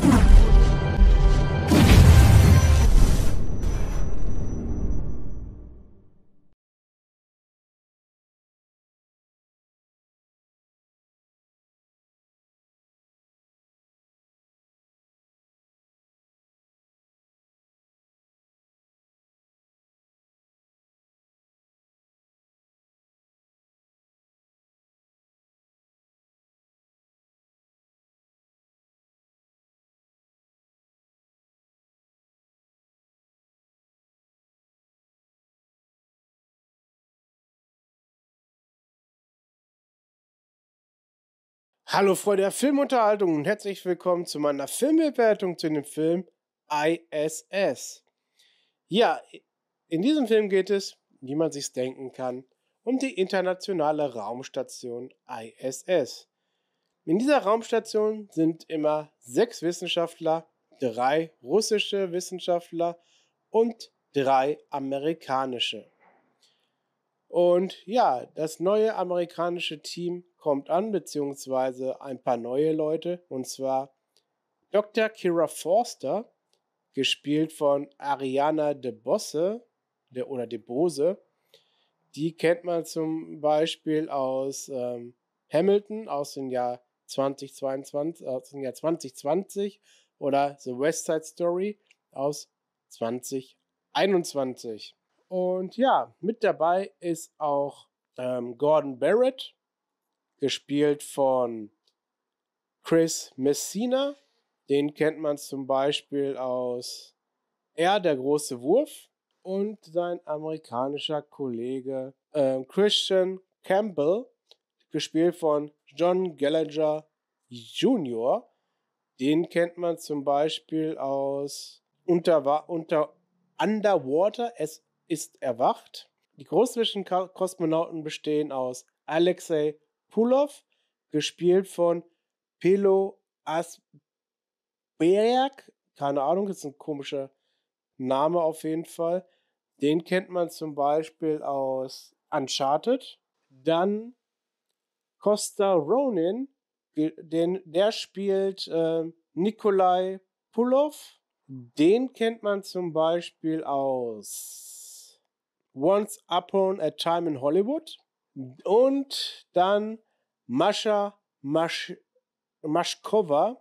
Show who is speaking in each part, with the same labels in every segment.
Speaker 1: Come on. Hallo Freunde der Filmunterhaltung und herzlich willkommen zu meiner Filmbewertung zu dem Film ISS. Ja, in diesem Film geht es, wie man sich denken kann, um die internationale Raumstation ISS. In dieser Raumstation sind immer sechs Wissenschaftler, drei russische Wissenschaftler und drei amerikanische. Und ja, das neue amerikanische Team kommt an, beziehungsweise ein paar neue Leute, und zwar Dr. Kira Forster, gespielt von Ariana de Bosse de, oder de Bose. Die kennt man zum Beispiel aus ähm, Hamilton aus dem Jahr 2022, aus dem Jahr 2020 oder The West Side Story aus 2021. Und ja, mit dabei ist auch ähm, Gordon Barrett, gespielt von Chris Messina. Den kennt man zum Beispiel aus Er, der große Wurf. Und sein amerikanischer Kollege äh, Christian Campbell, gespielt von John Gallagher Jr. Den kennt man zum Beispiel aus Unter, unter Underwater, es ist erwacht. Die großzwischen Kosmonauten bestehen aus Alexei Pulov, gespielt von Pelo Asberg. Keine Ahnung, ist ein komischer Name auf jeden Fall. Den kennt man zum Beispiel aus Uncharted. Dann Costa Ronin, den, der spielt äh, Nikolai Pulov. Den kennt man zum Beispiel aus Once Upon a Time in Hollywood und dann Mascha Masch Maschkova,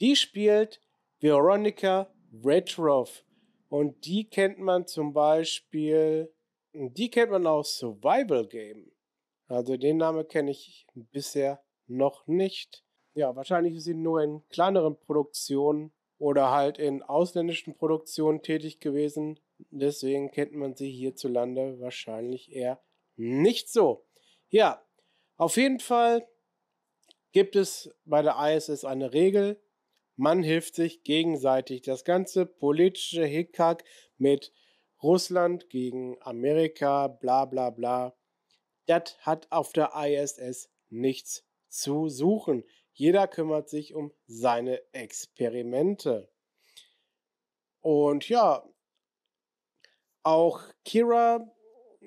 Speaker 1: die spielt Veronica Retrov. Und die kennt man zum Beispiel, die kennt man aus Survival Game. Also den Namen kenne ich bisher noch nicht. Ja, wahrscheinlich ist sie nur in kleineren Produktionen oder halt in ausländischen Produktionen tätig gewesen. Deswegen kennt man sie hierzulande wahrscheinlich eher nicht so. Ja, auf jeden Fall gibt es bei der ISS eine Regel, man hilft sich gegenseitig. Das ganze politische Hickhack mit Russland gegen Amerika, bla bla bla, das hat auf der ISS nichts zu suchen. Jeder kümmert sich um seine Experimente. Und ja, auch Kira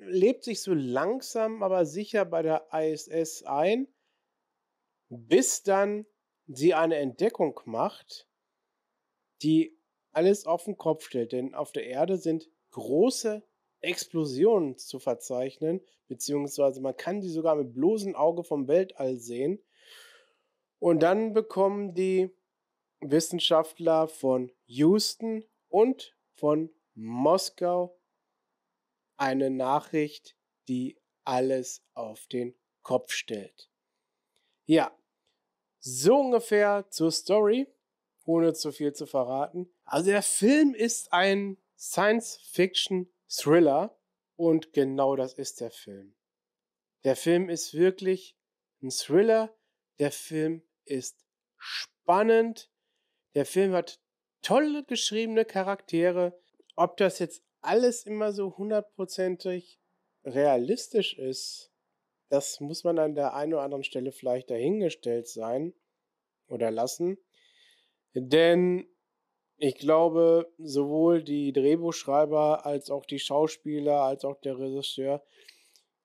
Speaker 1: lebt sich so langsam, aber sicher bei der ISS ein, bis dann sie eine Entdeckung macht, die alles auf den Kopf stellt. Denn auf der Erde sind große Explosionen zu verzeichnen, beziehungsweise man kann sie sogar mit bloßem Auge vom Weltall sehen. Und dann bekommen die Wissenschaftler von Houston und von Moskau eine Nachricht, die alles auf den Kopf stellt. Ja, so ungefähr zur Story, ohne zu viel zu verraten. Also der Film ist ein Science-Fiction-Thriller und genau das ist der Film. Der Film ist wirklich ein Thriller, der Film ist spannend, der Film hat tolle geschriebene Charaktere. Ob das jetzt alles immer so hundertprozentig realistisch ist, das muss man an der einen oder anderen Stelle vielleicht dahingestellt sein oder lassen. Denn ich glaube, sowohl die Drehbuchschreiber als auch die Schauspieler als auch der Regisseur,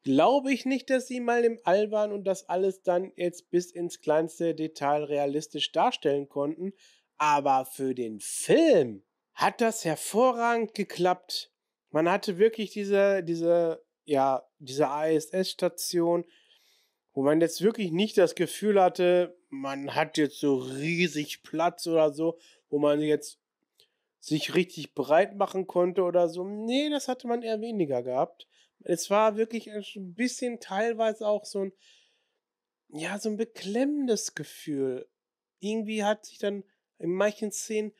Speaker 1: glaube ich nicht, dass sie mal im All waren und das alles dann jetzt bis ins kleinste Detail realistisch darstellen konnten. Aber für den Film hat das hervorragend geklappt. Man hatte wirklich diese, diese, ja, diese ISS-Station, wo man jetzt wirklich nicht das Gefühl hatte, man hat jetzt so riesig Platz oder so, wo man jetzt sich richtig breit machen konnte oder so. Nee, das hatte man eher weniger gehabt. Es war wirklich ein bisschen teilweise auch so ein, ja, so ein beklemmendes Gefühl. Irgendwie hat sich dann in manchen Szenen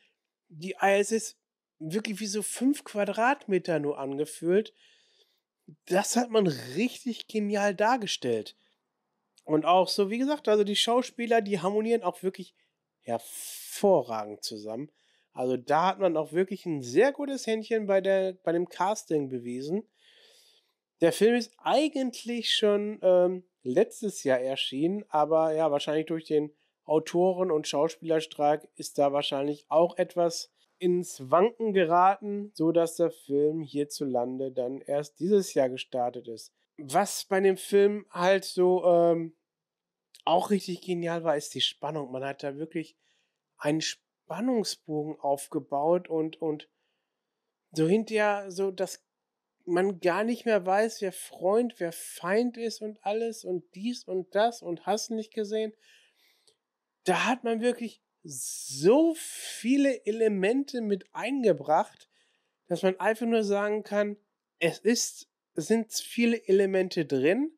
Speaker 1: die ISS wirklich wie so fünf Quadratmeter nur angefühlt. Das hat man richtig genial dargestellt. Und auch so, wie gesagt, also die Schauspieler, die harmonieren auch wirklich hervorragend zusammen. Also da hat man auch wirklich ein sehr gutes Händchen bei, der, bei dem Casting bewiesen. Der Film ist eigentlich schon ähm, letztes Jahr erschienen, aber ja, wahrscheinlich durch den Autoren- und Schauspielerstreik ist da wahrscheinlich auch etwas ins Wanken geraten, sodass der Film hierzulande dann erst dieses Jahr gestartet ist. Was bei dem Film halt so ähm, auch richtig genial war, ist die Spannung. Man hat da wirklich einen Spannungsbogen aufgebaut und und so hinterher so dass man gar nicht mehr weiß, wer Freund, wer Feind ist und alles und dies und das und hast nicht gesehen da hat man wirklich so viele Elemente mit eingebracht, dass man einfach nur sagen kann, es ist, es sind viele Elemente drin,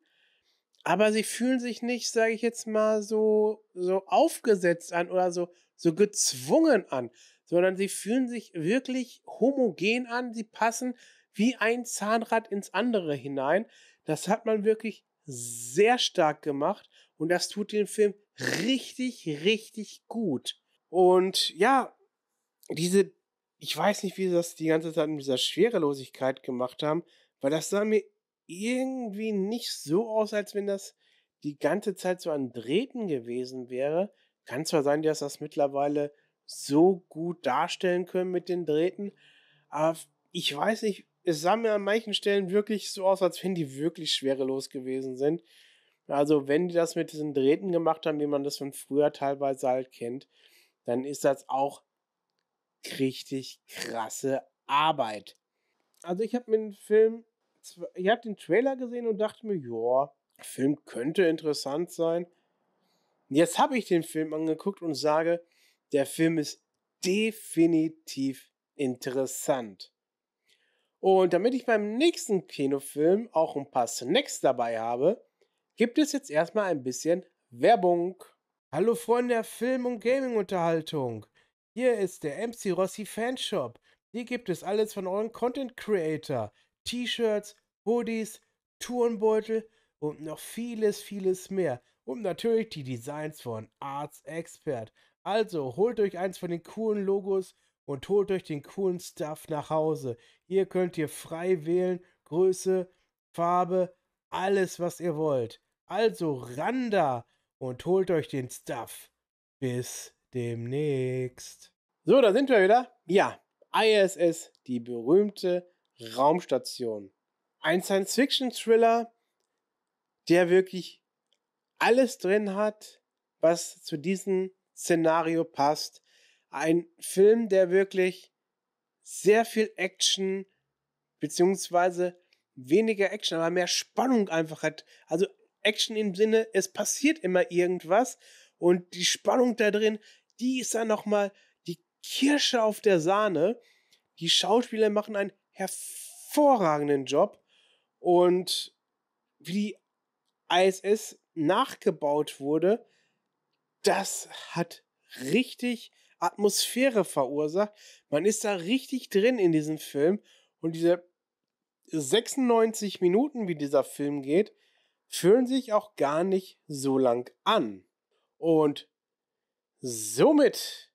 Speaker 1: aber sie fühlen sich nicht, sage ich jetzt mal, so, so aufgesetzt an oder so, so gezwungen an, sondern sie fühlen sich wirklich homogen an, sie passen wie ein Zahnrad ins andere hinein. Das hat man wirklich sehr stark gemacht und das tut den Film richtig, richtig gut. Und ja, diese, ich weiß nicht, wie sie das die ganze Zeit mit dieser Schwerelosigkeit gemacht haben, weil das sah mir irgendwie nicht so aus, als wenn das die ganze Zeit so an Drähten gewesen wäre. Kann zwar sein, dass das mittlerweile so gut darstellen können mit den Drähten, aber ich weiß nicht, es sah mir an manchen Stellen wirklich so aus, als wenn die wirklich schwerelos gewesen sind. Also, wenn die das mit diesen Drähten gemacht haben, wie man das von früher teilweise halt kennt, dann ist das auch richtig krasse Arbeit. Also, ich habe mir den Film, ich habe den Trailer gesehen und dachte mir, ja, Film könnte interessant sein. Jetzt habe ich den Film angeguckt und sage, der Film ist definitiv interessant. Und damit ich beim nächsten Kinofilm auch ein paar Snacks dabei habe, gibt es jetzt erstmal ein bisschen Werbung. Hallo Freunde der Film- und Gaming-Unterhaltung. Hier ist der MC Rossi Fanshop. Hier gibt es alles von euren Content Creator. T-Shirts, Hoodies, Tourenbeutel und noch vieles, vieles mehr. Und natürlich die Designs von Arts Expert. Also holt euch eins von den coolen Logos und holt euch den coolen Stuff nach Hause. Hier könnt ihr frei wählen, Größe, Farbe, alles, was ihr wollt. Also ran da und holt euch den Stuff. Bis demnächst. So, da sind wir wieder. Ja, ISS, die berühmte Raumstation. Ein Science-Fiction-Thriller, der wirklich alles drin hat, was zu diesem Szenario passt. Ein Film, der wirklich sehr viel Action bzw weniger Action, aber mehr Spannung einfach hat. Also Action im Sinne, es passiert immer irgendwas und die Spannung da drin, die ist dann nochmal die Kirsche auf der Sahne. Die Schauspieler machen einen hervorragenden Job und wie die ISS nachgebaut wurde, das hat richtig Atmosphäre verursacht. Man ist da richtig drin in diesem Film und diese 96 Minuten, wie dieser Film geht, fühlen sich auch gar nicht so lang an. Und somit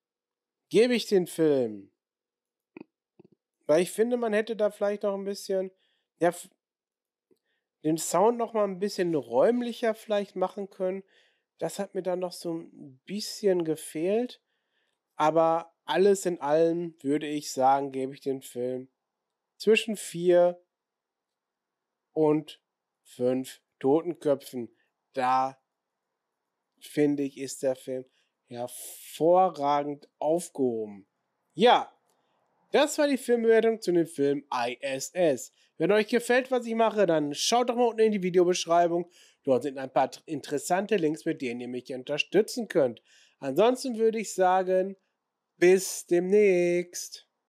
Speaker 1: gebe ich den Film. Weil ich finde, man hätte da vielleicht noch ein bisschen, ja, den Sound noch mal ein bisschen räumlicher vielleicht machen können. Das hat mir dann noch so ein bisschen gefehlt. Aber alles in allem würde ich sagen, gebe ich den Film zwischen 4 und fünf Totenköpfen. Da finde ich, ist der Film hervorragend aufgehoben. Ja, das war die Filmbewertung zu dem Film ISS. Wenn euch gefällt, was ich mache, dann schaut doch mal unten in die Videobeschreibung. Dort sind ein paar interessante Links, mit denen ihr mich unterstützen könnt. Ansonsten würde ich sagen, bis demnächst.